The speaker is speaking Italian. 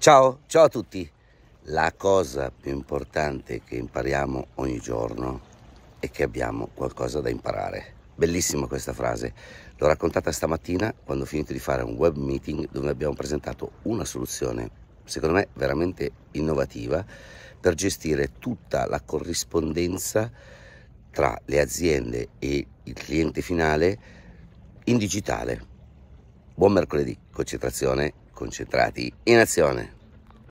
Ciao, ciao a tutti. La cosa più importante che impariamo ogni giorno è che abbiamo qualcosa da imparare. Bellissima questa frase. L'ho raccontata stamattina quando ho finito di fare un web meeting dove abbiamo presentato una soluzione, secondo me veramente innovativa, per gestire tutta la corrispondenza tra le aziende e il cliente finale in digitale Buon mercoledì, concentrazione, concentrati in azione.